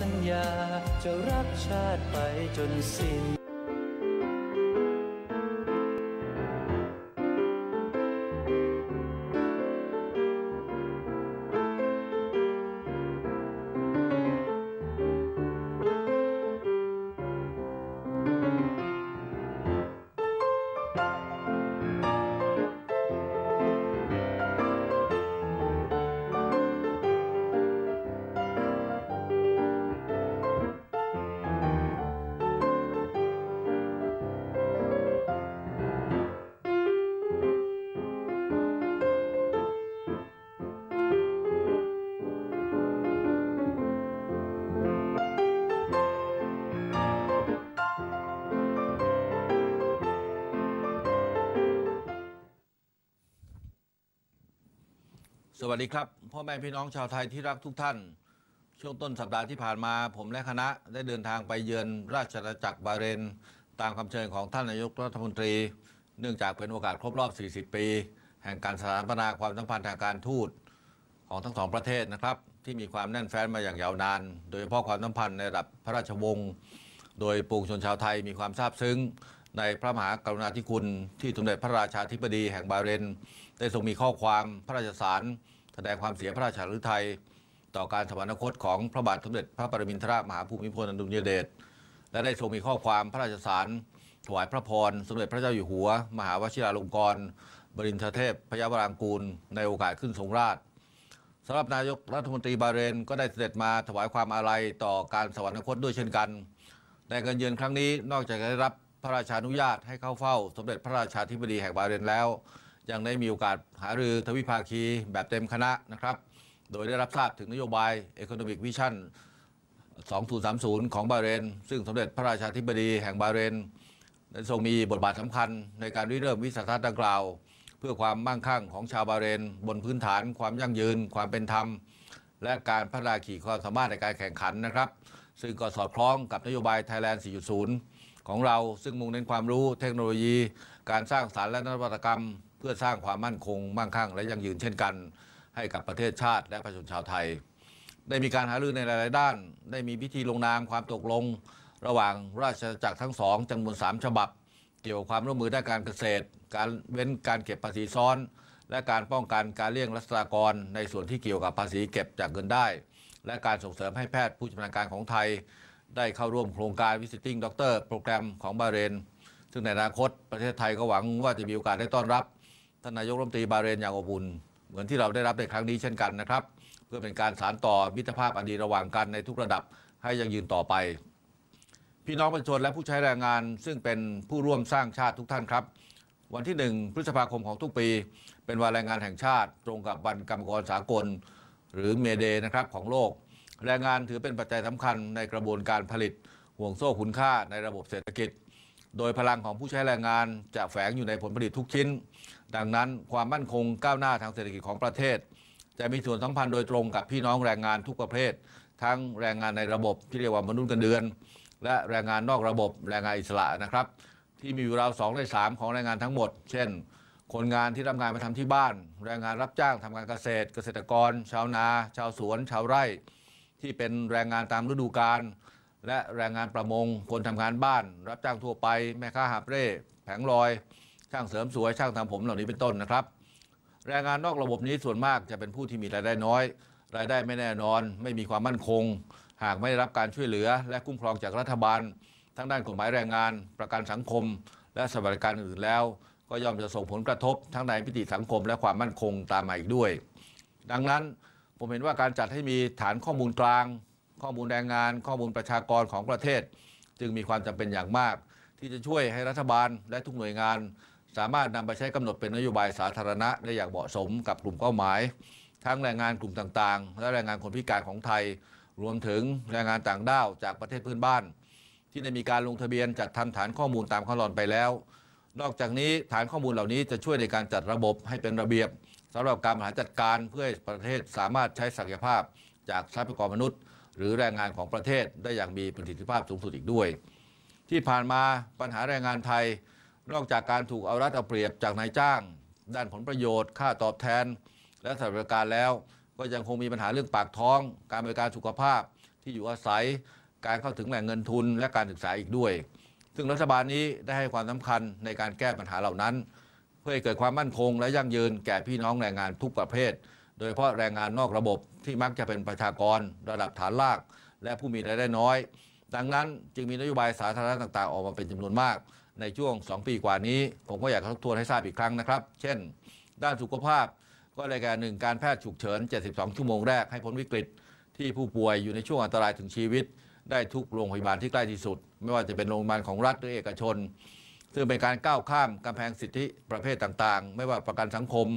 สัญญาจะรักชาติไปจนสิ้นดีครับ พ่อแม่พี่น้องชาวไทยที่รักทุกท่าน ช่วงต้นสัปดาห์ที่ผ่านมาผมและคณะได้เดินทางไปเยือนราชอาณาจักรบาเรน ตามคำเชิญของท่านนายกรัฐมนตรี เนื่องจากเป็นโอกาสครบรอบ 40 ปี แห่งการสถาปนาความสัมพันธ์ทางการทูตของทั้งสองประเทศนะครับ ที่มีความแน่นแฟ้นมาอย่างยาวนาน โดยเฉพาะความสัมพันธ์ในระดับพระราชวงศ์โดยปวงชนชาวไทยมีความซาบซึ้ง ในพระมหากรุณาธิคุณที่สมเด็จพระราชาธิบดีแห่งบาเรน ได้ทรงมีข้อความพระราชสารแสดงความเสียพระราชหฤทัยต่อการสวรรคตของพระบาท สมเด็จพระปรมินทรามหาภูมิพลอดุลยเดชและได้ทรงมีข้อความพระราชสาร ถวายพระพรสมเด็จพระเจ้าอยู่หัว มหาวชิราลงกรณบรินทรเทพ พยาารางกูล ในโอกาสขึ้นทรงราชสำหรับนายกรัฐมนตรีบาเรนก็ได้เสด็จมาถวายความอาลัยต่อการสวรรคตด้วยเช่นกันในการเยือนครั้งนี้ นอกจากได้รับพระราชานุญาตให้เข้าเฝ้า สมเด็จพระราชาธิบดีแห่งบาเรนแล้วยังได้มีโอกาสหารือทวิภาคีแบบเต็มคณะนะครับ โดยได้รับทราบถึงนโยบาย Economic Vision 2030 ของบาเรน ซึ่งสมเด็จพระราชาธิบดีแห่งบาเรนได้ทรงมีบทบาทสำคัญในการริเริ่มวิสัยทัศน์ดังกล่าว เพื่อความมั่งคั่งของชาวบาเรน บนพื้นฐานความยั่งยืน ความเป็นธรรม และการพัฒนาขีดความสามารถในการแข่งขันนะครับ ซึ่งก็สอดคล้องกับนโยบาย Thailand 4.0ของเราซึ่งมุ่งเน้นความรู้เทคโนโลยี การสร้างสารรค์และนวัตกรรมเพื่อสร้างความมั่นคงมั่งคั่ง และยั่งยืนเช่นกันให้กับประเทศชาติและประชาชนชาวไทย ได้มีการหารือในหลายๆด้าน ได้มีพิธีลงนามความตกลง ระหว่างราชจักรทั้งสองจำนวน3ฉบับเกี่ยวกับความร่วมมือด้านการเกษตร การเว้นการเก็บภาษีซ้อน และการป้องกันการเลี่ยงรัษดากรในส่วนที่เกี่ยวกับภาษีเก็บจากเงินได้ และการส่งเสริมให้แพทย์ผู้ชำนาญการของไทย ได้เข้าร่วมโครงการ Visiting Doctor โปรแกรมของบาเรนซึ่งในอนาคตประเทศไทยก็หวังว่าจะมีโอกาสได้ต้อนรับท่านนายกรัฐมนตรีบาเรนยางอบุ่เหมือนที่เราได้รับในครั้งนี้เช่นกันนะครับ เพื่อเป็นการสานต่อมิตรภาพอันดีระหว่างกันในทุกระดับให้ยังยืนต่อไป พี่น้องประชาชนและผู้ใช้แรงงานซึ่งเป็นผู้ร่วมสร้างชาติทุกท่านครับ วันที่1พฤษภาคมของทุกปี เป็นวันแรงงานแห่งชาติ ตรงกับวันกรรมกรสากล หรือเมเดนะครับของโลก แรงงานถือเป็นปัจจัยสำคัญในกระบวนการผลิตห่วงโซ่คุณค่าในระบบเศรษฐกิจ โดยพลังของผู้ใช้แรงงานจะแฝงอยู่ในผลผลิตทุกชิ้นดังนั้นความมั่นคงก้าวหน้าทางเศรษฐกิจของประเทศ จะมีส่วนสัมพันธ์โดยตรงกับพี่น้องแรงงานทุกประเภท ทั้งแรงงานในระบบที่เรียกว่ามนุษย์กันเดือน และแรงงานนอกระบบแรงงานอิสระนะครับ ที่มีอยู่ราวสองในสามของแรงงานทั้งหมด เช่น คนงานที่รับงานมาทำที่บ้าน แรงงานรับจ้างทำการเกษตร เกษตรกรชาวนา ชาวสวน ชาวไร่ ที่เป็นแรงงานตามฤดูกาลและแรงงานประมงคนทำงานบ้าน รับจ้างทั่วไป แม่ค้าหาเเร่แผงลอยช่างเสริมสวย ช่างทำผมเหล่านี้เป็นต้นนะครับ แรงงานนอกระบบนี้ส่วนมากจะเป็นผู้ที่มีรายได้น้อย รายได้ไม่แน่นอน ไม่มีความมั่นคง หากไม่ได้รับการช่วยเหลือ และคุ้มครองจากรัฐบาล ทั้งด้านกฎหมายแรงงาน ประกันสังคม และสวัสดิการอื่นแล้ว ก็ย่อมจะส่งผลกระทบทั้งในพิติสังคม และความมั่นคงตามมา อีกด้วย ดังนั้นผมเห็นว่าการจัดให้มีฐานข้อมูลกลาง ข้อมูลแรงงาน ข้อมูลประชากรของประเทศ จึงมีความจำเป็นอย่างมาก ที่จะช่วยให้รัฐบาลและทุกหน่วยงานสามารถนำไปใช้กำหนดเป็นนโยบายสาธารณะ ได้อย่างเหมาะสมกับกลุ่มเป้าหมาย ทั้งแรงงานกลุ่มต่างๆ และแรงงานคนพิการของไทย รวมถึงแรงงานต่างด้าวจากประเทศเพื่อนบ้าน ที่ได้มีการลงทะเบียน จัดทำฐานข้อมูลตามขั้นตอนไปแล้ว นอกจากนี้ฐานข้อมูลเหล่านี้จะช่วยในการจัดระบบให้เป็นระเบียบสำหรับการบริหารจัดการเพื่อให้ประเทศสามารถใช้ศักยภาพจากทรัพยากรมนุษย์ หรือแรงงานของประเทศได้อย่างมีประสิทธิภาพสูงสุดอีกด้วย ที่ผ่านมาปัญหาแรงงานไทยนอกจากการถูกเอารัดเอาเปรียบจากนายจ้าง ด้านผลประโยชน์ค่าตอบแทน และสวัสดิการแล้วก็ยังคงมีปัญหาเรื่องปากท้อง การบริการสุขภาพที่อยู่อาศัย การเข้าถึงแหล่งเงินทุนและการศึกษาอีกด้วย ซึ่งรัฐบาลนี้ได้ให้ความสำคัญในการแก้ปัญหาเหล่านั้น เพื่อให้เกิดความมั่นคงและยั่งยืนแก่พี่น้องแรงงานทุกประเภท โดยเฉพาะแรงงานนอกระบบที่มักจะเป็นประชากร ระดับฐานลาก และผู้มีรายได้น้อย ดังนั้นจึงมีนโยบายสาธารณะต่างๆออกมาเป็นจำนวนมากในช่วง 2 ปีกว่านี้ผมก็อยากทบทวนให้ทราบอีกครั้งนะครับ เช่น ด้านสุขภาพก็รายการหนึ่งการแพทย์ฉุกเฉิน 72 ชั่วโมงแรกให้พ้นวิกฤต ที่ผู้ป่วยอยู่ในช่วงอันตรายถึงชีวิต ได้ทุกโรงพยาบาลที่ใกล้ที่สุด ไม่ว่าจะเป็นโรงพยาบาลของรัฐ หรือเอกชน ซึ่งเป็นการก้าวข้ามกำแพงสิทธิประเภทต่างๆ ไม่ว่าประกันสังคม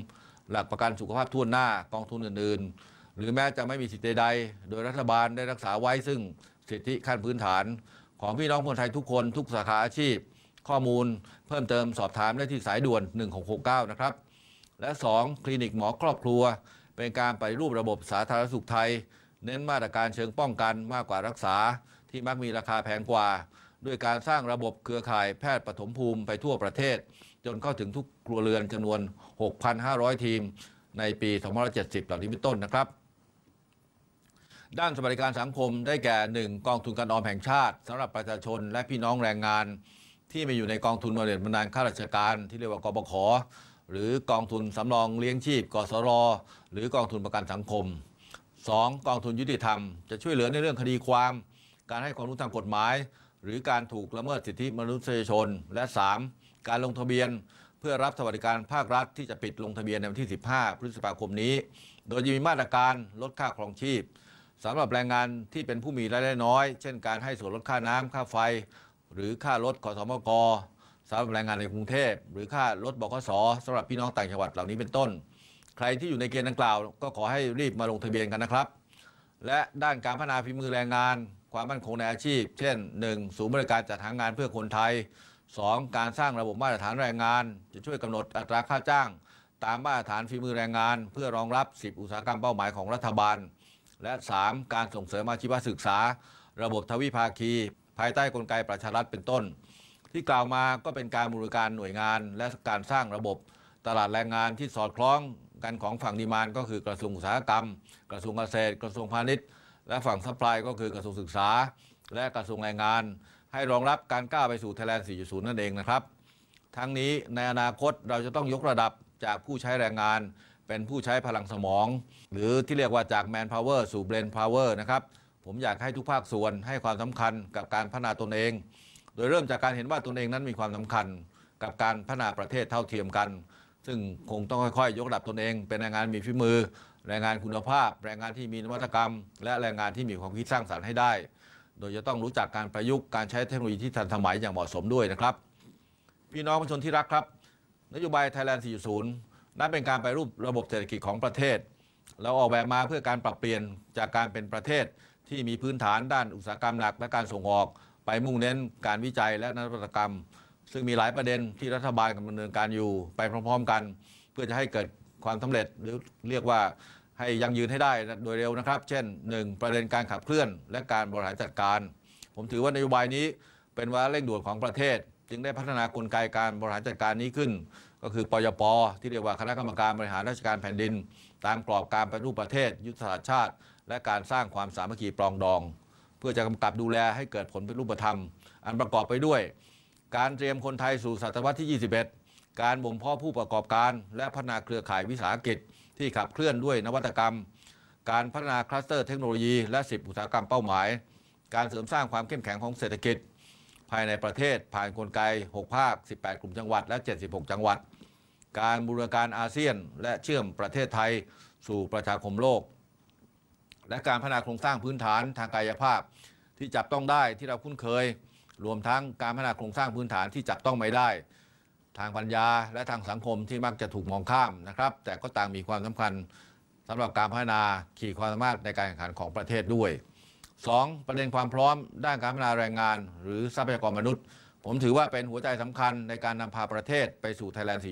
หลักประกันสุขภาพทั่วหน้ากองทุนอื่นๆ หรือแม้จะไม่มีสิทธิใด โดยรัฐบาลได้รักษาไว้ซึ่งสิทธิขั้นพื้นฐาน ของพี่น้องคนไทยทุกคนทุกสาขาอาชีพข้อมูลเพิ่มเติมสอบถามได้ที่สายด่วน 1669นะครับ และ 2 คลินิกหมอครอบครัว เป็นการไปรูประบบสาธารณสุขไทย เน้นมาตรการเชิงป้องกันมากกว่ารักษาที่มักมีราคาแพงกว่า ด้วยการสร้างระบบเครือข่ายแพทย์ปฐมภูมิไปทั่วประเทศจนเข้าถึงทุกครัวเรือนจำนวน 6,500 ทีม ในปี2570เหล่านี้เป็นต้นนะครับด้านสวัสดิการสังคมได้แก่ 1. กองทุนการออมแห่งชาติสำหรับประชาชนและพี่น้องแรงงานที่มาอยู่ในกองทุนบริเวณบำนาาข้าราชการที่เรียกว่ากบขหรือกองทุนสำรองเลี้ยงชีพ กสร หรือกองทุนประกันสังคม 2. กองทุนยุติธรรม จะช่วยเหลือในเรื่องคดีความ การให้ความรู้ทางกฎหมาย หรือการถูกละเมิดสิทธิมนุษยชน และ 3. การลงทะเบียนเพื่อรับสวัสดิการภาครัฐที่จะปิดลงทะเบียนในวันที่ 15 พฤษภาคมนี้ โดยจะมีมาตรการลดค่าครองชีพสำหรับแรงงานที่เป็นผู้มีรายได้น้อย เช่น การให้ส่วนลดค่าน้ำค่าไฟหรือค่ารถขอสมกสำหรับแรงงานในกรุงเทพ หรือค่ารถบขสสำหรับพี่น้องต่างจังหวัดเหล่านี้เป็นต้น ใครที่อยู่ในเกณฑ์ดังกล่าว ก็ขอให้รีบมาลงทะเบียนกันนะครับ และด้านการพัฒนาฝีมือแรงงาน ความมั่นคงในอาชีพ เช่น 1. ศูนย์บริการจัดหางานเพื่อคนไทย 2. การสร้างระบบมาตรฐานแรงงาน จะช่วยกำหนดอัตราค่าจ้าง ตามมาตรฐานฝีมือแรงงาน เพื่อรองรับ10อุตสาหกรรมเป้าหมายของรัฐบาล และ 3. การส่งเสริมอาชีวศึกษา ระบบทวิภาคีภายใต้กลไกประชารัฐเป็นต้น ที่กล่าวมาก็เป็นการบริการหน่วยงาน และการสร้างระบบ ตลาดแรงงานที่สอดคล้องกันของฝั่งดีมานก็คือกระทรวงอุตสาหกรรม กระทรวงเกษตร กระทรวงพาณิชย์ และฝั่งซัพพลายก็คือกระทรวงศึกษา และกระทรวงแรงงาน ให้รองรับการก้าวไปสู่ไทยแลนด์4.0 นั่นเองนะครับ ทั้งนี้ในอนาคตเราจะต้องยกระดับจากผู้ใช้แรงงาน เป็นผู้ใช้พลังสมอง หรือที่เรียกว่าจากแมนพาวเวอร์สู่เบรนพาวเวอร์นะครับผมอยากให้ทุกภาคส่วนให้ความสำคัญกับการพัฒนาตนเอง โดยเริ่มจากการเห็นว่าตนเองนั้นมีความสำคัญกับการพัฒนาประเทศเท่าเทียมกัน ซึ่งคงต้องค่อยๆยกระดับตนเองเป็นแรงงานมีฝีมือ แรงงานคุณภาพแรงงานที่มีนวัตกรรม และแรงงานที่มีความคิดสร้างสรรค์ให้ได้ โดยจะต้องรู้จักการประยุกต์การใช้เทคโนโลยีที่ทันสมัยอย่างเหมาะสมด้วยนะครับ พี่น้องประชาชนที่รักครับนโยบายไทยแลนด์4.0 นั้นเป็นการไปรูประบบเศรษฐกิจของประเทศแล้วออกแบบมาเพื่อการปรับเปลี่ยนจากการเป็นประเทศที่มีพื้นฐานด้านอุตสาหกรรมหลักและการส่งออก ไปมุ่งเน้นการวิจัยและนวัตกรรม ซึ่งมีหลายประเด็นที่รัฐบาลกำลังดำเนินการอยู่ ไปพร้อมๆกัน เพื่อจะให้เกิดความสำเร็จหรือเรียกว่าให้ยังยืนให้ได้โดยเร็วนะครับ เช่น 1 ประเด็นการขับเคลื่อนและการบริหารจัดการ ผมถือว่านโยบายนี้เป็นวาระเร่งด่วนของประเทศ จึงได้พัฒนากลไกการบริหารจัดการนี้ขึ้น ก็คือปยปที่เรียกว่าคณะกรรมการบริหารราชการแผ่นดิน ตามกรอบการปฏิรูปประเทศ ยุทธศาสตร์ชาติและการสร้างความสามัคคีปรองดอง เพื่อจะกำกับดูแลให้เกิดผลเป็นรูปธรรม อันประกอบไปด้วย การเตรียมคนไทยสู่ศตวรรษที่ 21 การบ่มเพาะผู้ประกอบการ และพัฒนาเครือข่ายวิสาหกิจที่ขับเคลื่อนด้วยนวัตกรรมการพัฒนาคลัสเตอร์เทคโนโลยี และ 10 อุตสาหกรรมเป้าหมาย การเสริมสร้างความเข้มแข็งของเศรษฐกิจ ภายในประเทศผ่านนกลไก 6ภาค 18 กลุ่มจังหวัด และ 76 จังหวัด การบูรณาการอาเซียนและเชื่อมประเทศไทย สู่ประชาคมโลกและการพัฒนาโครงสร้างพื้นฐานทางกายภาพที่จับต้องได้ที่เราคุ้นเคย รวมทั้งการพัฒนาโครงสร้างพื้นฐานที่จับต้องไม่ได้ ทางปัญญาและทางสังคมที่มักจะถูกมองข้ามนะครับ แต่ก็ต่างมีความสำคัญสำหรับการพัฒนาขีดความสามารถในการแข่งขันของประเทศด้วย 2. ประเด็นความพร้อมด้านการพัฒนาแรงงาน หรือทรัพยากรมนุษย์ ผมถือว่าเป็นหัวใจสำคัญในการนำพาประเทศไปสู่ไทยแลนด์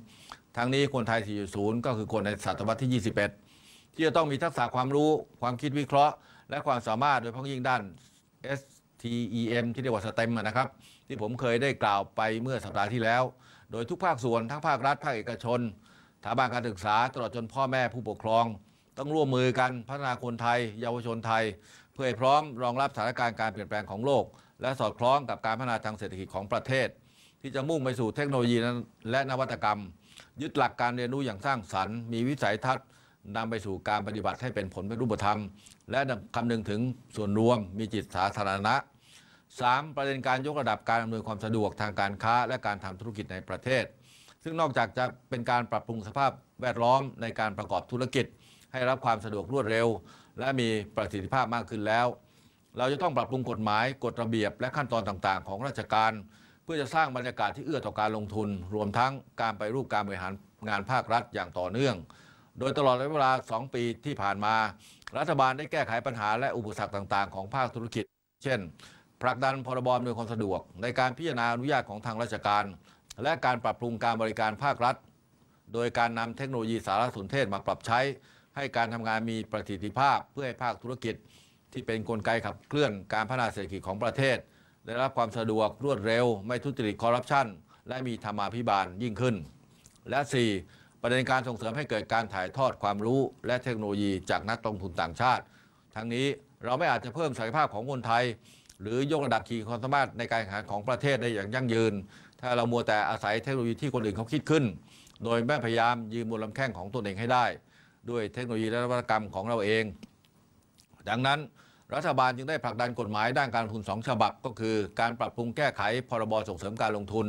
4.0 ทั้งนี้คนไทย 4.0 ก็คือคนในศตวรรษที่ 21ที่จะต้องมีทักษะความรู้ความคิดวิเคราะห์ และความสามารถโดยเฉพาะยิ่งด้าน STEM ที่เรียกว่า STEM นะครับ ที่ผมเคยได้กล่าวไปเมื่อสัปดาห์ที่แล้ว โดยทุกภาคส่วนทั้งภาครัฐภาคเอกชนสถาบันการศึกษาตลอดจนพ่อแม่ผู้ปกครอง ต้องร่วมมือกันพัฒนาคนไทย เยาวชนไทย เพื่อให้พร้อมรองรับสถานการณ์การเปลี่ยนแปลงของโลก และสอดคล้องกับการพัฒนาทางเศรษฐกิจของประเทศ ที่จะมุ่งไปสู่เทคโนโลยีและนวัตกรรม ยึดหลักการเรียนรู้อย่างสร้างสรรค์มีวิสัยทัศนนำไปสู่การปฏิบัติให้เป็นผลเป็นรูปธรรม และคำนึงถึงส่วนรวมมีจิตสาธารณะ 3. ประเด็นการยกระดับการอำนวยความสะดวกทางการค้า และการทำธุรกิจในประเทศ ซึ่งนอกจากจะเป็นการปรับปรุงสภาพแวดล้อมในการประกอบธุรกิจ ให้รับความสะดวกรวดเร็ว และมีประสิทธิภาพมากขึ้นแล้ว เราจะต้องปรับปรุงกฎหมายกฎระเบียบและขั้นตอนต่างๆ ของราชการเพื่อจะสร้างบรรยากาศที่เอื้อต่อการลงทุน รวมทั้งการไปรูปการบริหารงานภาครัฐอย่างต่อเนื่องโดยตลอดระยะเวลา 2 ปีที่ผ่านมา รัฐบาลได้แก้ไขปัญหาและอุปสรรคต่างๆของภาคธุรกิจ เช่นผลักดันพรบอำนวยความสะดวกในการพิจารณาอนุญาตของทางราชการ และการปรับปรุงการบริการภาครัฐ โดยการนำเทคโนโลยีสารสนเทศมาปรับใช้ให้การทำงานมีประสิทธิภาพเพื่อให้ภาคธุรกิจ ที่เป็นนกลไกขับเคลื่อนการพัฒนาเศรษฐกิจของประเทศ ได้รับความสะดวกรวดเร็ว ไม่ทุจริตคอร์รัปชันและมีธรรมาภิบาลยิ่งขึ้น และ 4ประเด็นการส่งเสริมให้เกิดการถ่ายทอดความรู้และเทคโนโลยีจากนักลงทุนต่างชาติ ทั้งนี้เราไม่อาจจะเพิ่มศักยภาพของคนไทย หรือยกระดับขีดความสามารถในการแข่งขันของประเทศได้อย่างยั่งยืน ถ้าเรามัวแต่อาศัยเทคโนโลยีที่คนอื่นเขาคิดขึ้น โดยไม่พยายามยืมบนลำแข้งของตนเองให้ได้ ด้วยเทคโนโลยีและนวัตกรรมของเราเอง ดังนั้นรัฐบาลจึงได้ผลักดันกฎหมายด้านการลงทุน2ฉบับ ก็คือการปรับปรุงแก้ไขพรบส่งเสริมการลงทุน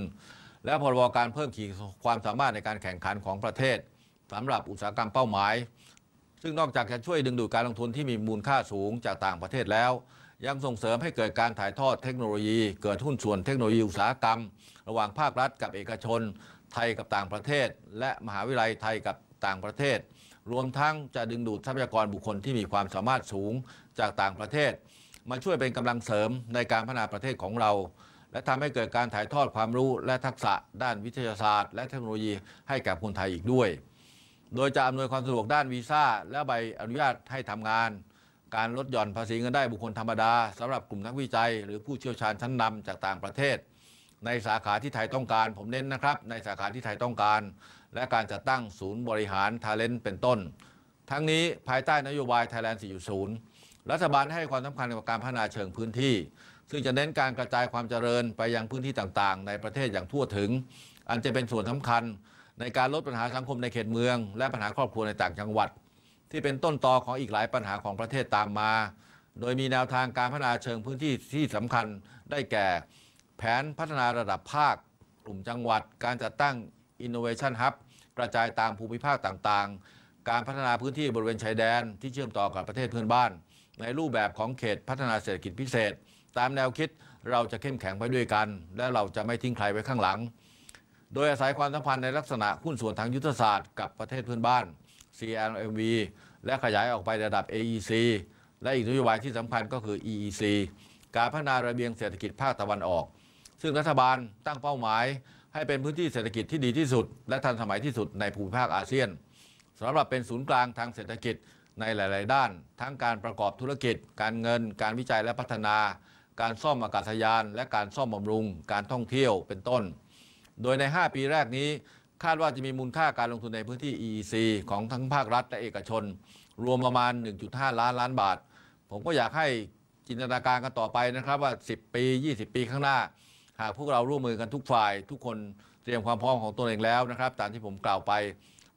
และพรบการเพิ่มขีดความสามารถในการแข่งขันของประเทศ สำหรับอุตสาหกรรมเป้าหมาย ซึ่งนอกจากจะช่วยดึงดูดการลงทุนที่มีมูลค่าสูงจากต่างประเทศแล้ว ยังส่งเสริมให้เกิดการถ่ายทอดเทคโนโลยี เกิดทุนส่วนเทคโนโลยีอุตสาหกรรมระหว่างภาครัฐกับเอกชน ไทยกับต่างประเทศ และมหาวิทยาลัยไทยกับต่างประเทศ รวมทั้งจะดึงดูดทรัพยากรบุคคลที่มีความสามารถสูงจากต่างประเทศ มาช่วยเป็นกำลังเสริมในการพัฒนาประเทศของเราและทำให้เกิดการถ่ายทอดความรู้และทักษะด้านวิทยาศาสตร์ และเทคโนโลยีให้กับคนไทยอีกด้วย โดยจะอำนวยความสะดวกด้านวีซ่า และใบอนุญาตให้ทำงาน การลดหย่อนภาษีเงินได้บุคคลธรรมดาสำหรับกลุ่มนักวิจัย หรือผู้เชี่ยวชาญชั้นนำจากต่างประเทศ ในสาขาที่ไทยต้องการ ผมเน้นนะครับ ในสาขาที่ไทยต้องการ และการจัดตั้งศูนย์บริหารทาเลนต์เป็นต้น ทั้งนี้ภายใต้นโยบาย Thailand 4.0รัฐบาลให้ความสำคัญกับการพัฒนาเชิงพื้นที่ซึ่งจะเน้นการกระจายความเจริญไปยังพื้นที่ต่าง ๆ ในประเทศอย่างทั่วถึง อันจะเป็นส่วนสำคัญในการลดปัญหาสังคมในเขตเมืองและปัญหาครอบครัวในต่างจังหวัด ที่เป็นต้นตอของอีกหลายปัญหาของประเทศตามมา โดยมีแนวทางการพัฒนาเชิงพื้นที่ที่สำคัญได้แก่ แผนพัฒนาระดับภาค กลุ่มจังหวัด การจัดตั้ง Innovation Hub กระจายตามภูมิภาคต่าง ๆ การพัฒนาพื้นที่บริเวณชายแดน ที่เชื่อมต่อกับประเทศเพื่อนบ้าน ในรูปแบบของเขตพัฒนาเศรษฐกิจพิเศษตามแนวคิดเราจะเข้มแข็งไปด้วยกัน และเราจะไม่ทิ้งใครไว้ข้างหลัง โดยอาศัยความสัมพันธ์ในลักษณะหุ้นส่วนทางยุทธศาสตร์กับประเทศเพื่อนบ้าน CLMV และขยายออกไประดับ AEC และอีกนโยบายที่สำคัญก็คือ EEC การพัฒนาระเบียงเศรษฐกิจภาคตะวันออก ซึ่งรัฐบาลตั้งเป้าหมาย ให้เป็นพื้นที่เศรษฐกิจที่ดีที่สุด และทันสมัยที่สุดในภูมิภาคอาเซียนสำหรับเป็นศูนย์กลางทางเศรษฐกิจในหลาย ๆ ด้าน ทั้งการประกอบธุรกิจ การเงิน การวิจัยและพัฒนาการซ่อมอากาศยาน และการซ่อมบำรุงการท่องเที่ยวเป็นต้น โดยใน 5 ปีแรกนี้คาดว่าจะมีมูลค่าการลงทุนในพื้นที่ EEC ของทั้งภาครัฐและเอกชน รวมประมาณ 1.5 ล้านล้านบาท ผมก็อยากให้จินตนาการกันต่อไปนะครับว่า 10 ปี 20 ปีข้างหน้า หากพวกเราร่วมมือกันทุกฝ่าย ทุกคนเตรียมความพร้อมของตนเองแล้วนะครับ ตามที่ผมกล่าวไป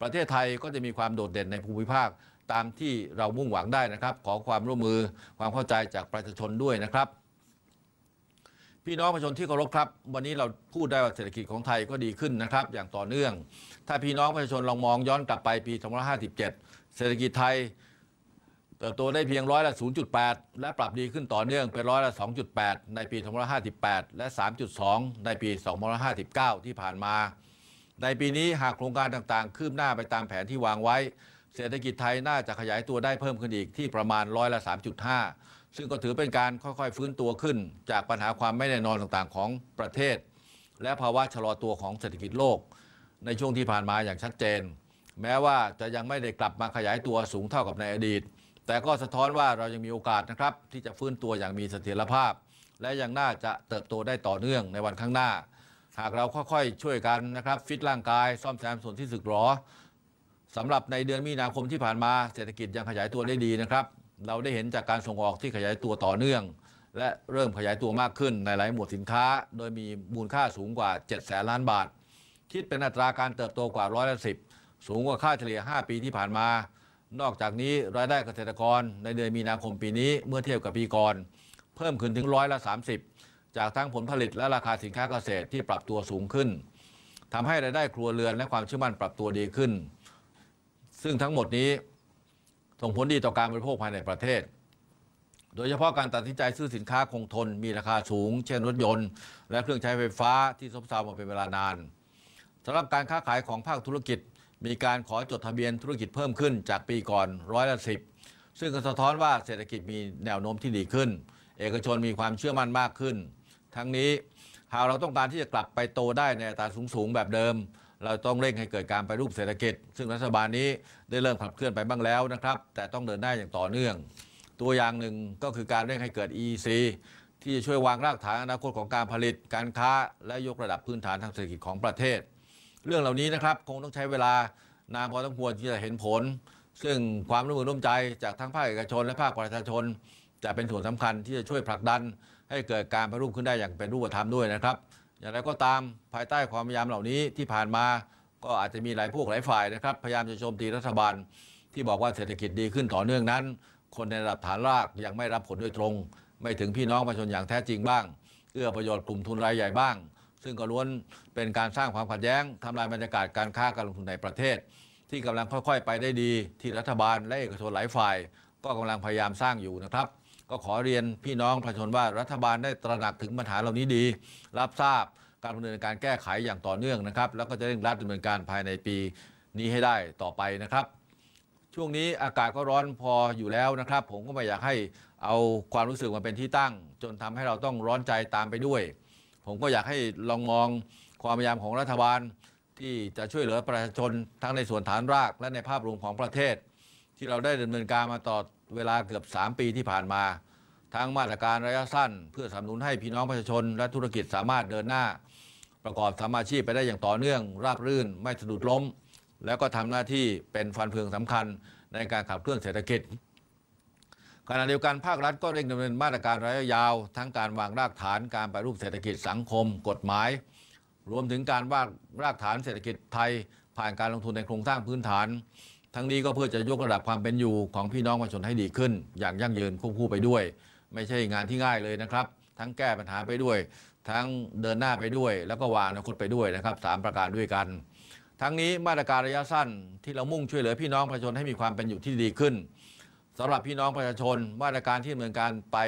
ประเทศไทยก็จะมีความโดดเด่นในภูมิภาค ตามที่เรามุ่งหวังได้นะครับ ขอความร่วมมือความเข้าใจจากประชาชนด้วยนะครับพี่น้องประชาชนที่เคารพครับวันนี้เราพูดได้ว่าเศรษฐกิจของไทยก็ดีขึ้นนะครับอย่างต่อเนื่อง ถ้าพี่น้องประชาชนลองมองย้อนกลับไปปี 2557 เศรษฐกิจไทยเติบโตได้เพียงร้อยละ0.8 และปรับดีขึ้นต่อเนื่องเป็นร้อยละ2.8ในปี 2558 และ 3.2 ในปี 2559 ที่ผ่านมา ในปีนี้หากโครงการต่าง ๆ คืบหน้าไปตามแผนที่วางไว้ เศรษฐกิจไทยน่าจะขยายตัวได้เพิ่มขึ้นอีกที่ประมาณร้อยละ3.5ซึ่งก็ถือเป็นการค่อยๆฟื้นตัวขึ้น จากปัญหาความไม่แน่นอนต่างๆของประเทศ และภาวะชะลอตัวของเศรษฐกิจโลก ในช่วงที่ผ่านมาอย่างชัดเจน แม้ว่าจะยังไม่ได้กลับมาขยายตัวสูงเท่ากับในอดีต แต่ก็สะท้อนว่าเรายังมีโอกาสนะครับ ที่จะฟื้นตัวอย่างมีเสถียรภาพ และยังน่าจะเติบโตได้ต่อเนื่องในวันข้างหน้า หากเราค่อยๆช่วยกันนะครับ ฟิตร่างกายซ่อมแซมส่วนที่สึกหรอสำหรับในเดือนมีนาคมที่ผ่านมา เศรษฐกิจยังขยายตัวได้ดีนะครับเราได้เห็นจากการส่งออกที่ขยายตัวต่อเนื่อง และเริ่มขยายตัวมากขึ้นในหลายหมวดสินค้า โดยมีมูลค่าสูงกว่า 7 แสนล้านบาท คิดเป็นอัตราการเติบโตกว่าร้อยละสิบสูงกว่าค่าเฉลี่ย 5 ปีที่ผ่านมา นอกจากนี้รายได้เกษตรกรในเดือนมีนาคมปีนี้เมื่อเทียบกับปีก่อนเพิ่มขึ้นถึงร้อยละ30 จากทั้งผลผลิตและราคาสินค้าเกษตรที่ปรับตัวสูงขึ้น ทำให้รายได้ครัวเรือนและความเชื่อมั่นปรับตัวดีขึ้น ซึ่งทั้งหมดนี้ส่งผลดีต่อการบริโภคภายในประเทศ โดยเฉพาะการตัดสินใจซื้อสินค้าคงทน มีราคาสูง เช่นรถยนต์และเครื่องใช้ไฟฟ้าที่ซบเซามาเป็นเวลานาน สำหรับการค้าขายของภาคธุรกิจ มีการขอจดทะเบียนธุรกิจเพิ่มขึ้นจากปีก่อนร้อยละสิบ ซึ่งสะท้อนว่าเศรษฐกิจมีแนวโน้มที่ดีขึ้น เอกชนมีความเชื่อมั่นมากขึ้น ทั้งนี้หากเราต้องการที่จะกลับไปโตได้ในอัตราสูงๆแบบเดิมเราต้องเร่งให้เกิดการไปรูปเศรษฐกิจ ซึ่งรัฐบาลนี้ได้เริ่มขับเคลื่อนไปบ้างแล้วนะครับ แต่ต้องเดินหน้าอย่างต่อเนื่อง ตัวอย่างหนึ่งก็คือการเร่งให้เกิด e c ที่จะช่วยวางรากฐานอนาคตของการผลิตการค้า และยกระดับพื้นฐานทางเศรษฐกิจของประเทศ เรื่องเหล่านี้นะครับคงต้องใช้เวลานานพอสมควรที่จะเห็นผล ซึ่งความร่วมมือร่วมใจจากทั้งภาคเอกชน และภาคประชาชน จะเป็นส่วนสำคัญที่จะช่วยผลักดัน ให้เกิดการปรรูปขึ้นได้อย่างเป็นรูปธรรมด้วยนะครับอย่างไรก็ตามภายใต้ความพยายามเหล่านี้ที่ผ่านมาก็อาจจะมีหลายพวกหลายฝ่ายนะครับ พยายามจะโจมตีรัฐบาล ที่บอกว่าเศรษฐกิจดีขึ้นต่อเนื่องนั้น คนในระดับฐานรากยังไม่รับผลโดยตรง ไม่ถึงพี่น้องประชาชนอย่างแท้จริงบ้างเอื้อประโยชน์กลุ่มทุนรายใหญ่บ้าง ซึ่งก็ล้วนเป็นการสร้างความขัดแย้งทำลายบรรยากาศการค้าการลงทุนในประเทศ ที่กำลังค่อยๆ ไปได้ดีที่รัฐบาลและเอกชนหลายฝ่าย ก็กำลังพยายามสร้างอยู่นะครับก็ขอเรียนพี่น้องประชาชนว่ารัฐบาล ได้ตระหนักถึงปัญหาเหล่านี้ดี รับทราบการดำเนินการแก้ไขอย่างต่อเนื่องนะครับ แล้วก็จะเร่งรัดดำเนินการภายในปีนี้ให้ได้ต่อไปนะครับ ช่วงนี้อากาศก็ร้อนพออยู่แล้วนะครับ ผมก็ไม่อยากให้เอาความรู้สึกมาเป็นที่ตั้ง จนทำให้เราต้องร้อนใจตามไปด้วย ผมก็อยากให้ลองมองความพยายามของรัฐบาล ที่จะช่วยเหลือประชาชนทั้งในส่วนฐานราก และในภาพรวมของประเทศ ที่เราได้ดำเนินการมาตลอดเวลาเกือบ 3 ปีที่ผ่านมา ทั้งมาตรการระยะสั้น เพื่อสนับสนุนให้พี่น้องประชาชนและธุรกิจสามารถเดินหน้า ประกอบสามาชีพไปได้อย่างต่อเนื่องราบรื่น ไม่สะดุดล้ม แล้วก็ทำหน้าที่เป็นฟันเฟืองสำคัญในการขับเคลื่อนเศรษฐกิจ ขณะเดียวกันภาครัฐก็เร่งดำเนินมาตรการระยะยาว ทั้งการวางรากฐานการปฏิรูปเศรษฐกิจสังคมกฎหมาย รวมถึงการวางรากฐานเศรษฐกิจไทย ผ่านการลงทุนในโครงสร้างพื้นฐานทั้งนี้ก็เพื่อจะยกระดับความเป็นอยู่ของพี่น้องประชาชนให้ดีขึ้น อย่างยั่งยืนควบคู่ไปด้วย ไม่ใช่งานที่ง่ายเลยนะครับ ทั้งแก้ปัญหาไปด้วย ทั้งเดินหน้าไปด้วยแล้วก็วางอนาคตไปด้วยนะครับ3ประการด้วยกัน ทั้งนี้มาตรการระยะสั้น ที่เรามุ่งช่วยเหลือพี่น้องประชาชนให้มีความเป็นอยู่ที่ดีขึ้นสำหรับพี่น้องประชาชน มาตรการที่ดำเนินการไป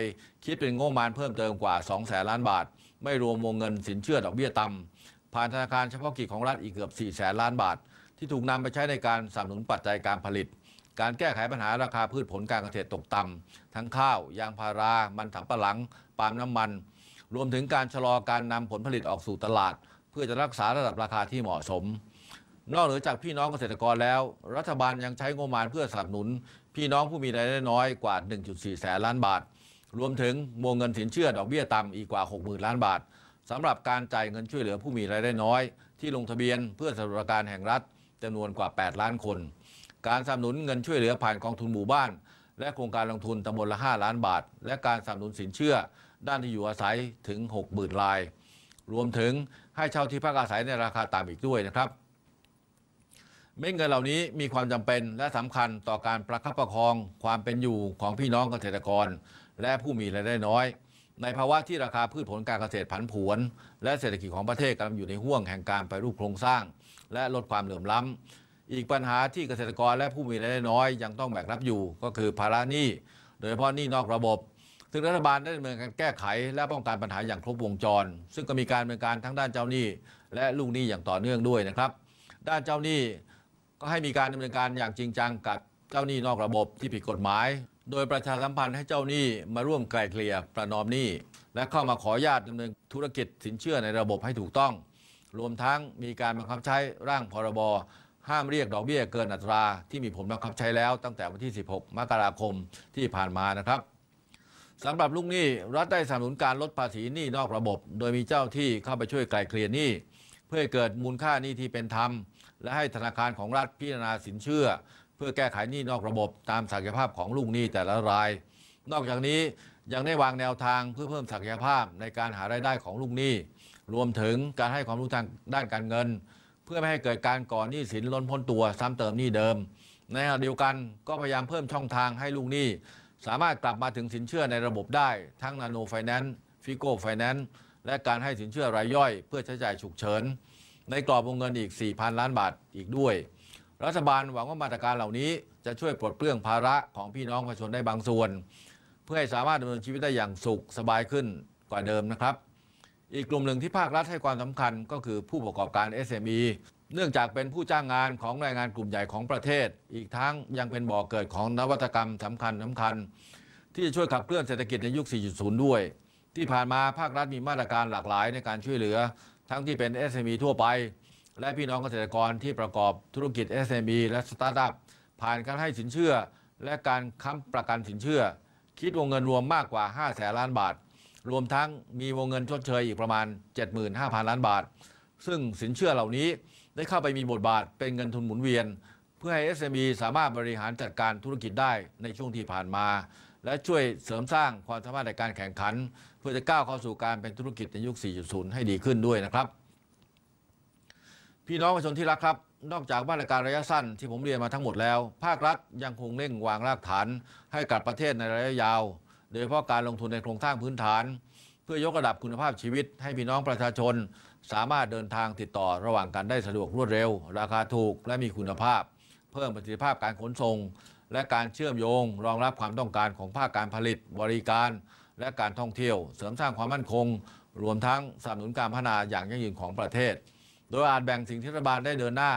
คิดเป็นงบประมาณเพิ่มเติมกว่า2 0 0สนล้านบาท ไม่รวมวงเงินสินเชื่อดอกเบี้ยต่ำผ่านธนาคารเฉพาะกิจของรัฐอีกเกือบ4 0 0สนล้านบาทที่ถูกนำไปใช้ในการสนับสนุนปัจจัยการผลิต การแก้ไขปัญหาราคาพืชผลการเกษตรตกต่ำ ทั้งข้าว ยางพารา มันสำปะหลังปาล์มน้ำมัน รวมถึงการชะลอการนำผลผลิตออกสู่ตลาด เพื่อจะรักษาระดับราคาที่เหมาะสม นอกเหนือจากพี่น้องเกษตรกรแล้ว รัฐบาลยังใช้งบประมาณเพื่อสนับสนุน พี่น้องผู้มีรายได้น้อยกว่า 1.4 แสนล้านบาท รวมถึงวงเงินสินเชื่อดอกเบี้ยต่ำอีกกว่า 60,000 ล้านบาทสำหรับการจ่ายเงินช่วยเหลือผู้มีรายได้น้อย ที่ลงทะเบียน เพื่อสวัสดิการแห่งรัฐจำนวนกว่า 8 ล้านคน การสนับสนุนเงินช่วยเหลือผ่านกองทุนหมู่บ้านและโครงการลงทุนตำบลละ 5 ล้านบาท และการสนับสนุนสินเชื่อด้านที่อยู่อาศัยถึง60,000ราย รวมถึงให้เช่าที่พักอาศัยในราคาต่ำอีกด้วยนะครับเม็ดเงินเหล่านี้มีความจำเป็นและสำคัญต่อการประคับประคองความเป็นอยู่ของพี่น้องเกษตรกร และผู้มีรายได้น้อยในภาวะที่ราคาพืชผลการเกษตรผันผวน และเศรษฐกิจของประเทศกำลังอยู่ในห่วงแห่งการไปรูปโครงสร้าง และลดความเหลื่อมล้ำอีกปัญหาที่เกษตรกรและผู้มีรายได้น้อย ยังต้องแบกรับอยู่ก็คือ ภาระหนี้โดยเฉพาะหนี้นอกระบบ ซึ่งรัฐบาลได้ดำเนินการแก้ไข และป้องกันปัญหาอย่างครบวงจร ซึ่งก็มีการดำเนินการทั้งด้านเจ้าหนี้และลูกหนี้อย่างต่อเนื่องด้วยนะครับ ด้านเจ้าหนี้ก็ให้มีการดำเนินการอย่างจริงจังกับเจ้าหนี้นอกระบบที่ผิดกฎหมายโดยประชาสัมพันธ์ให้เจ้าหนี้มาร่วมไกลเกลี่ยประนอมหนี้ และเข้ามาขอญาตดำเนินธุรกิจสินเชื่อในระบบให้ถูกต้อง รวมทั้งมีการบังคับใช้ร่างพรบ ห้ามเรียกดอกเบี้ยเกินอัตราที่มีผลบังคับใช้แล้วตั้งแต่วันที่ 16 มกราคมที่ผ่านมานะครับสำหรับลูกหนี้ รัฐได้สนับสนุนการลดภาษีหนี้นอกระบบ โดยมีเจ้าที่เข้าไปช่วยไกลเกลี่ยหนี้ เพื่อให้เกิดมูลค่าหนี้ที่เป็นธรรม และให้ธนาคารของรัฐพิจารณาสินเชื่อเพื่อแก้ไขหนี้นอกระบบตามศักยภาพของลูกหนี้แต่ละราย นอกจากนี้ยังได้วางแนวทางเพื่อเพิ่มศักยภาพในการหารายได้ของลูกหนี้ รวมถึงการให้ความรู้ทางด้านการเงิน เพื่อไม่ให้เกิดการก่อหนี้สินล้นพ้นตัวซ้ำเติมหนี้เดิม ในขณะเดียวกันก็พยายามเพิ่มช่องทางให้ลูกหนี้ สามารถกลับมาถึงสินเชื่อในระบบได้ ทั้งนาโนไฟแนนซ์ฟิโก้ไฟแนนซ์และการให้สินเชื่อรายย่อย เพื่อใช้จ่ายฉุกเฉินในกรอบวงเงินอีก 4,000 ล้านบาทอีกด้วยรัฐบาลหวังว่ามาตรการเหล่านี้จะช่วยปลดเปลื้องภาระของพี่น้องประชาชนได้บางส่วน เพื่อให้สามารถดำเนินชีวิตได้อย่างสุขสบายขึ้นกว่าเดิมนะครับ อีกกลุ่มหนึ่งที่ภาครัฐให้ความสำคัญก็คือผู้ประกอบการ SME เนื่องจากเป็นผู้จ้างงานของแรงงานกลุ่มใหญ่ของประเทศ อีกทั้งยังเป็นบ่อเกิดของนวัตกรรมสำคัญสำคัญ ที่จะช่วยขับเคลื่อนเศรษฐกิจในยุค 4.0 ด้วยที่ผ่านมาภาครัฐมีมาตรการหลากหลาย ในการช่วยเหลือ ทั้งที่เป็น SME ทั่วไปและพี่น้องเกษตรกรที่ประกอบธุรกิจ SME และสตาร์ทอัพผ่านการให้สินเชื่อ และการค้ำประกันสินเชื่อ คิดวงเงินรวมมากกว่า 5 แสนล้านบาท รวมทั้งมีวงเงินชดเชยอีกประมาณ 75,000 ล้านบาท ซึ่งสินเชื่อเหล่านี้ได้เข้าไปมีบทบาท เป็นเงินทุนหมุนเวียน เพื่อให้ SME สามารถบริหารจัดการธุรกิจได้ในช่วงที่ผ่านมา และช่วยเสริมสร้างความสามารถในการแข่งขัน เพื่อจะก้าวเข้าสู่การเป็นธุรกิจในยุค 4.0 ให้ดีขึ้นด้วยนะครับพี่น้องประชาชนที่รักครับ นอกจากมาตรการระยะสั้น ที่ผมเรียนมาทั้งหมดแล้ว ภาครัฐยังคงเร่งวางรากฐานให้กับประเทศในระยะยาว โดยเฉพาะการลงทุนในโครงสร้างพื้นฐาน เพื่อยกระดับคุณภาพชีวิต ให้พี่น้องประชาชนสามารถเดินทางติดต่อระหว่างกันได้สะดวกรวดเร็ว ราคาถูกและมีคุณภาพ เพิ่มประสิทธิภาพการขนส่งและการเชื่อมโยง รองรับความต้องการของภาคการผลิตบริการ และการท่องเที่ยวเสริมสร้างความมั่นคง รวมทั้งสนับสนุนการพัฒนาอย่างยั่งยืนของประเทศโดยอาจแบ่งสิ่งที่รัฐบาลได้เดินหน้า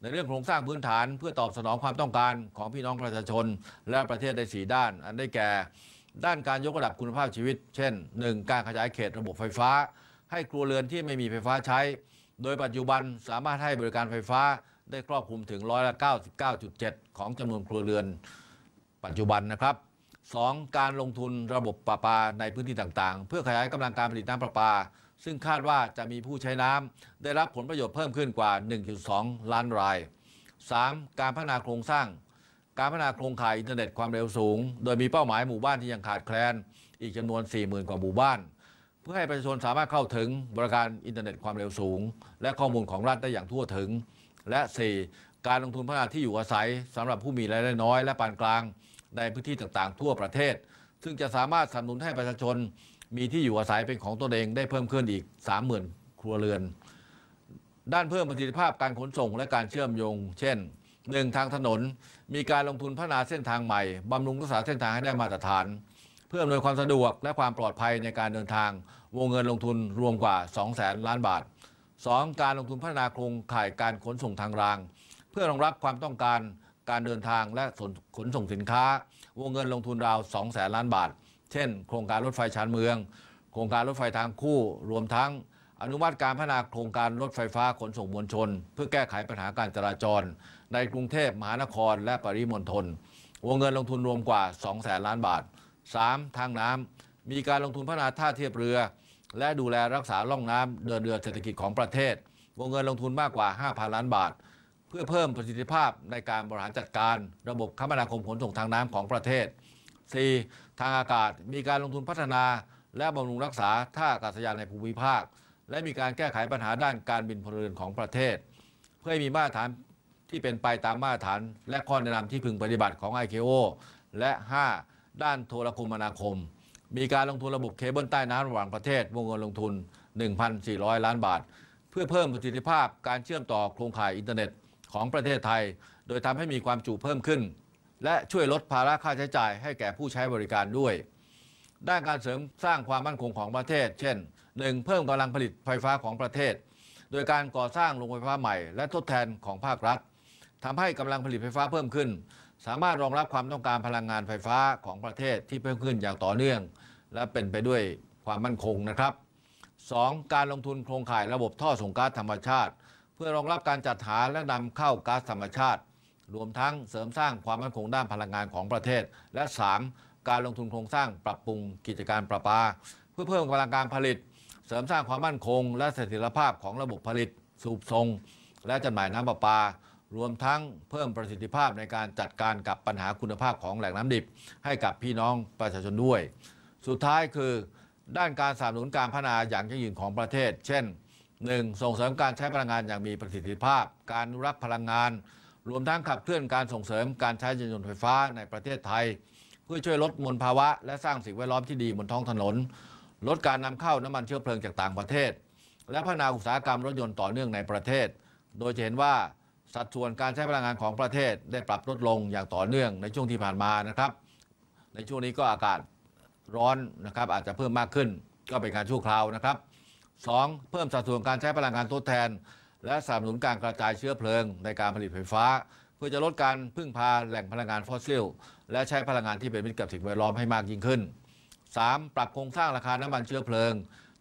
ในเรื่องโครงสร้างพื้นฐานเพื่อตอบสนองความต้องการของพี่น้องประชาชน และประเทศในสีด้าน อันได้แก่ ด้านการยกระดับคุณภาพชีวิต เช่น 1. การขยายเขตระบบไฟฟ้า ให้ครัวเรือนที่ไม่มีไฟฟ้าใช้ โดยปัจจุบันสามารถให้บริการไฟฟ้าได้ครอบคลุมถึงร้อยละ99.7ของจำนวนครัวเรือนปัจจุบันนะครับ 2. การลงทุนระบบประปาในพื้นที่ต่างๆ เพื่อขยายกำลังการผลิตน้ำประปาซึ่งคาดว่าจะมีผู้ใช้น้ำได้รับผลประโยชน์เพิ่มขึ้นกว่า 1.2 ล้านราย 3. การพัฒนาโครงสร้าง การพัฒนาโครงข่ายอินเทอร์เน็ตความเร็วสูง โดยมีเป้าหมายหมู่บ้านที่ยังขาดแคลน อีกจำนวน 40,000 กว่าหมู่บ้าน เพื่อให้ประชาชนสามารถเข้าถึงบริการอินเทอร์เน็ตความเร็วสูง และข้อมูลของรัฐได้อย่างทั่วถึง และ 4. การลงทุนพัฒนาที่อยู่อาศัยสำหรับผู้มีรายได้น้อยและปานกลางในพื้นที่ต่างๆทั่วประเทศซึ่งจะสามารถสนับสนุนให้ประชาชนมีที่อยู่อาศัยเป็นของตนเองได้เพิ่มขึ้นอีก 30,000 ครัวเรือน ด้านเพิ่มประสิทธิภาพการขนส่งและการเชื่อมโยง เช่นหนึ่งทางถนน มีการลงทุนพัฒนาเส้นทางใหม่ บำรุงรักษาเส้นทางให้ได้มาตรฐาน เพื่ออำนวยความสะดวกและความปลอดภัยในการเดินทาง วงเงินลงทุนรวมกว่า 2 0 0 0ล้านบาท 2. การลงทุนพัฒนาโครงข่ายการขนส่งทางราง เพื่อรองรับความต้องการการเดินทางและขนส่งสินค้าวงเงินลงทุนราว 2 แสนล้านบาท เช่น โครงการรถไฟชานเมือง โครงการรถไฟทางคู่ รวมทั้ง อนุมัติการพัฒนาโครงการรถไฟฟ้าขนส่งมวลชน เพื่อแก้ไขปัญหาการจราจร ในกรุงเทพมหานครและปริมณฑล วงเงินลงทุนรวมกว่า 2 แสนล้านบาท 3. ทางน้ำมีการลงทุนพัฒนาท่าเทียบเรือ และดูแลรักษาล่องน้ำเดินเรือเศรษฐกิจของประเทศ วงเงินลงทุนมากกว่า5,000ล้านบาทพื่อเพิ่มประสิทธิภาพในการบริหารจัดการระบบคมนาคม ขน ส่งทางน้ำของประเทศ 4. ทางอากาศ มีการลงทุนพัฒนาและบำรุงรักษาท่าอากาศยานในภูมิภาค และมีการแก้ไขปัญหาด้านการบินพลเรือนของประเทศ เพื่อให้มีมาตรฐานที่เป็นไปตามมาตรฐาน และข้อแนะนำที่พึงปฏิบัติของ ICAO และ 5. ด้านโทรคมนาคม มีการลงทุนระบบเคเบิลใต้น้ำระหว่างประเทศวงเงินลงทุน 1,400 ล้านบาท เพื่อเพิ่มประสิทธิภาพการเชื่อมต่อโครงข่ายอินเทอร์เน็ตของประเทศไทยโดยทำให้มีความจุเพิ่มขึ้น และช่วยลดภาระค่าใช้จ่ายให้แก่ผู้ใช้บริการด้วย ด้านการเสริมสร้างความมั่นคงของประเทศ เช่น 1. เพิ่มกำลังผลิตไฟฟ้าของประเทศ โดยการก่อสร้างโรงไฟฟ้าใหม่และทดแทนของภาครัฐทำให้กำลังผลิตไฟฟ้าเพิ่มขึ้น สามารถรองรับความต้องการพลังงานไฟฟ้าของประเทศที่เพิ่มขึ้นอย่างต่อเนื่อง และเป็นไปด้วยความมั่นคงนะครับ 2. การลงทุนโครงข่ายระบบท่อส่งก๊าซธรรมชาติพื่อรองรับการจัดหาและนำเข้าก๊าซธรรมชาติ รวมทั้งเสริมสร้างความมั่นคงด้านพลังงานของประเทศ และ 3. การลงทุนโครงสร้างปรับปรุงกิจการประปา เพื่อเพิ่มกำลังการผลิต เสริมสร้างความมั่นคง และเสถียรภาพของระบบผลิตสูบทรงและจำหน่ายน้ำประปา รวมทั้งเพิ่มประสิทธิภาพในการจัดการกับปัญหาคุณภาพของแหล่งน้ำดิบ ให้กับพี่น้องประชาชนด้วย สุดท้ายคือ ด้านการสนับสนุนการพัฒนาอย่างยั่งยืนของประเทศ เช่น 1. ส่งเสริมการใช้พลังงานอย่างมีประสิทธิภาพ การรับพลังงาน รวมทั้งขับเคลื่อนการส่งเสริมการใช้ยานยนต์ไฟฟ้าในประเทศไทย เพื่อช่วยลดมลภาวะและสร้างสิ่งแวดล้อมที่ดีบนท้องถนนลดการนำเข้าน้ำมันเชื้อเพลิงจากต่างประเทศ และพัฒนาอุตสาหกรรมรถยนต์ต่อเนื่องในประเทศ โดยจะเห็นว่าสัดส่วนการใช้พลังงานของประเทศได้ปรับลดลงอย่างต่อเนื่องในช่วงที่ผ่านมานะครับ ในช่วงนี้ก็อากาศร้อนนะครับอาจจะเพิ่มมากขึ้นก็เป็นการชั่วคราวนะครับ 2. เพิ่มสัดส่วนการใช้พลังงานทดแทน และสนับสนุนการกระจายเชื้อเพลิงในการผลิตไฟฟ้า เพื่อจะลดการพึ่งพาแหล่งพลังงานฟอสซิล และใช้พลังงานที่เป็นมิตรกับสิ่งแวดล้อมให้มากยิ่งขึ้น 3. ปรับโครงสร้างราคาน้ำมันเชื้อเพลิง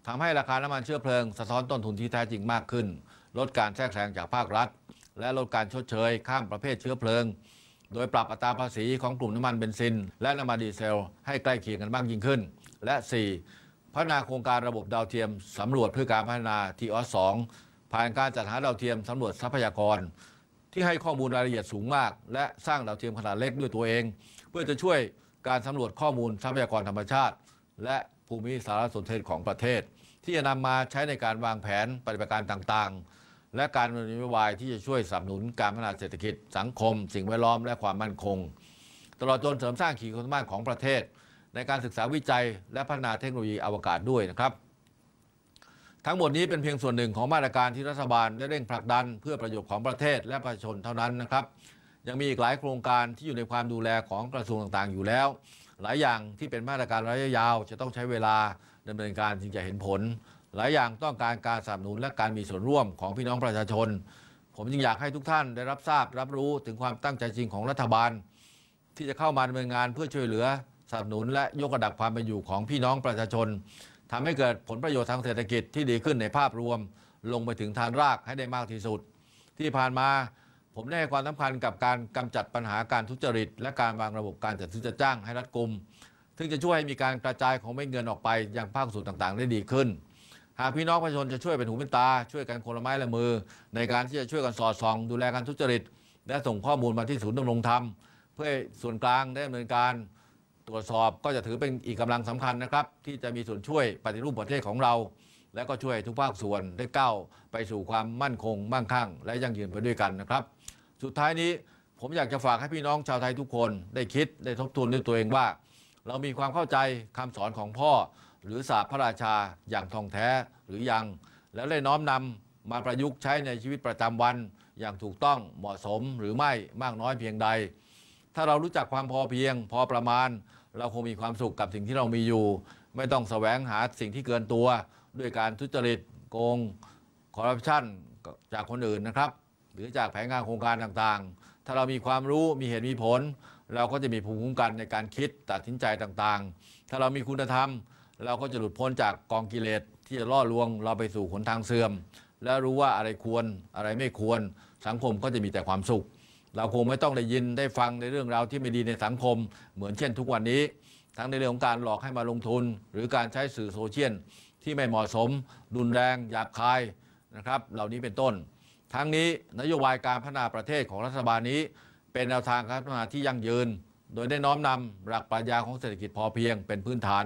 ทำให้ราคาน้ำมันเชื้อเพลิงสะท้อนต้นทุนที่แท้จริงมากขึ้น ลดการแทรกแซงจากภาครัฐ และลดการชดเชยข้ามประเภทเชื้อเพลิง โดยปรับอัตราภาษีของกลุ่มน้ำมันเบนซินและน้ำมันดีเซลให้ใกล้เคียงกันมากยิ่งขึ้น และ4พัฒนาโครงการระบบดาวเทียมสำรวจเพื่อการพัฒนาทีออสองผ่านการจัดหาดาวเทียมสำรวจทรัพยากร ที่ให้ข้อมูลรายละเอียดสูงมาก และสร้างดาวเทียมขนาดเล็กด้วยตัวเอง เพื่อจะช่วยการสำรวจข้อมูลทรัพยากรธรรมชาติ และภูมิสารสนเทศของประเทศ ที่จะนำมาใช้ในการวางแผนปฏิบัติการต่างๆ และการดำเนินนโยบายที่จะช่วยสนับสนุนการพัฒนาเศรษฐกิจสังคม สิ่งแวดล้อมและความมั่นคง ตลอดจนเสริมสร้างขีดความสามารถของประเทศในการศึกษาวิจัยและพัฒนาเทคโนโลยีอวกาศด้วยนะครับ ทั้งหมดนี้เป็นเพียงส่วนหนึ่งของมาตรการที่รัฐบาล ได้เร่งผลักดันเพื่อประโยชน์ของประเทศและประชาชนเท่านั้นนะครับ ยังมีอีกหลายโครงการที่อยู่ในความดูแลของกระทรวงต่างๆอยู่แล้ว หลายอย่างที่เป็นมาตรการระยะยาว จะต้องใช้เวลาดำเนินการจึงจะเห็นผล หลายอย่างต้องการการสนับสนุนและการมีส่วนร่วมของพี่น้องประชาชน ผมจึงอยากให้ทุกท่านได้รับทราบรับรู้ถึงความตั้งใจจริงของรัฐบาล ที่จะเข้ามาดำเนินงานเพื่อช่วยเหลือสนับสนุนและยกระดับความเป็นอยู่ของพี่น้องประชาชน ทำให้เกิดผลประโยชน์ทางเศรษฐกิจที่ดีขึ้นในภาพรวม ลงไปถึงฐานรากให้ได้มากที่สุด ที่ผ่านมา ผมได้ให้ความสำคัญกับการกำจัดปัญหาการทุจริต และการวางระบบการจัดซื้อจัดจ้างให้รัดกุม ซึ่งจะช่วยให้มีการกระจายของเมเงินออกไป ยังภาคส่วนต่างๆ ได้ดีขึ้น หากพี่น้องประชาชนจะช่วยเป็นหูเป็นตา ช่วยกันคนละไม้ละมือ ในการที่จะช่วยกันสอดส่อง ดูแลการทุจริต และส่งข้อมูลมาที่ศูนย์ดำรงธรรมเพื่อส่วนกลางได้ดำเนินการตรวจสอบก็จะถือเป็นอีกกำลังสำคัญนะครับ ที่จะมีส่วนช่วยปฏิรูปประเทศของเรา และก็ช่วยทุกภาคส่วนได้ก้าวไปสู่ความมั่นคงมั่งคั่ง และยั่งยืนไปด้วยกันนะครับ สุดท้ายนี้ผมอยากจะฝากให้พี่น้องชาวไทยทุกคนได้คิดได้ทบทวนด้วยตัวเองว่า เรามีความเข้าใจคำสอนของพ่อ หรือศาสตร์พระราชาอย่างทองแท้หรือยังแล้วได้น้อมนำมาประยุกต์ใช้ในชีวิตประจำวันอย่างถูกต้องเหมาะสมหรือไม่มากน้อยเพียงใดถ้าเรารู้จักความพอเพียง พอประมาณ เราคงมีความสุขกับสิ่งที่เรามีอยู่ ไม่ต้องแสวงหาสิ่งที่เกินตัวด้วยการทุจริตโกงคอร์รัปชันจากคนอื่นนะครับหรือจากแผนงานโครงการต่างๆ ถ้าเรามีความรู้มีเหตุมีผล เราก็จะมีภูมิคุ้มกันในการคิดตัดสินใจต่างๆ ถ้าเรามีคุณธรรมเราก็จะหลุดพ้นจากกองกิเลส ที่จะล่อลวงเราไปสู่หนทางเสื่อม และรู้ว่าอะไรควรอะไรไม่ควร สังคมก็จะมีแต่ความสุขเราคงไม่ต้องได้ยินได้ฟังในเรื่องราวที่ไม่ดีในสังคม เหมือนเช่นทุกวันนี้ ทั้งในเรื่องของการหลอกให้มาลงทุน หรือการใช้สื่อโซเชียลที่ไม่เหมาะสมรุนแรงหยาบคายนะครับเหล่านี้เป็นต้น ทั้งนี้นโยบายการพัฒนาประเทศของรัฐบาลนี้ เป็นแนวทางการพัฒนาที่ยั่งยืน โดยได้น้อมนำหลักปรัชญาของเศรษฐกิจพอเพียงเป็นพื้นฐาน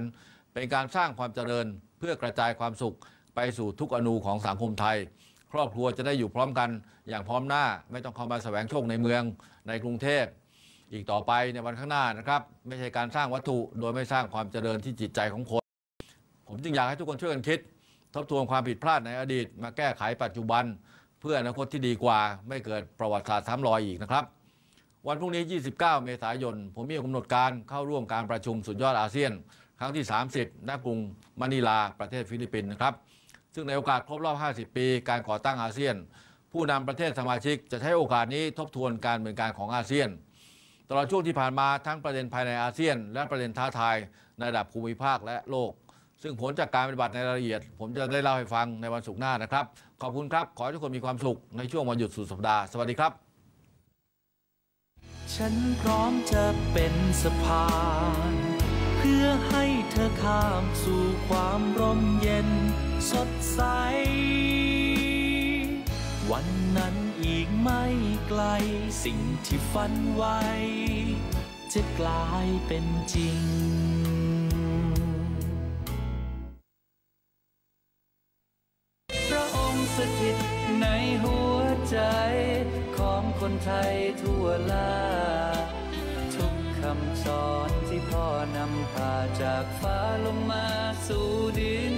เป็นการสร้างความเจริญเพื่อกระจายความสุขไปสู่ทุกอนูของสังคมไทยครอบครัวจะได้อยู่พร้อมกันอย่างพร้อมหน้า ไม่ต้องเข้ามาแสวงโชคในเมืองในกรุงเทพอีกต่อไปในวันข้างหน้านะครับ ไม่ใช่การสร้างวัตถุโดยไม่สร้างความเจริญที่จิตใจของคน ผมจึงอยากให้ทุกคนช่วยกันคิด ทบทวนความผิดพลาดในอดีตมาแก้ไขปัจจุบันเพื่ออนาคตที่ดีกว่า ไม่เกิดประวัติศาสตร์ซ้ำรอยอีกนะครับวันพรุ่งนี้ 29 เมษายน ผมมีกำหนดการเข้าร่วมการประชุมสุดยอดอาเซียน ครั้งที่ 30ณกรุงมะนิลาประเทศฟิลิปปินส์นะครับซึ่งในโอกาสครบรอบ 50 ปี การก่อตั้งอาเซียน ผู้นำประเทศสมาชิกจะใช้โอกาสนี้ทบทวนการเมืองการของอาเซียน ตลอดช่วงที่ผ่านมาทั้งประเด็นภายในอาเซียน และประเด็นท้าทายในระดับภูมิภาคและโลก ซึ่งผลจากการปฏิบัติในรายละเอียด ผมจะได้เล่าให้ฟังในวันศุกร์หน้านะครับ ขอบคุณครับขอให้ทุกคนมีความสุขในช่วงวันหยุดสุดสัปดาห์สวัสดีครับ ฉันพร้อมจะเป็นสะพาน เพื่อใเธอข้ามสู่ความร่มเย็นสดใส วันนั้นอีกไม่ไกลสิ่งที่ฝันไว้ จะกลายเป็นจริงสถิตในหัวใจ ของคนไทยทั่วลาคำสอนที่พ่อนำพาจากฟ้าลงมาสู่ดิน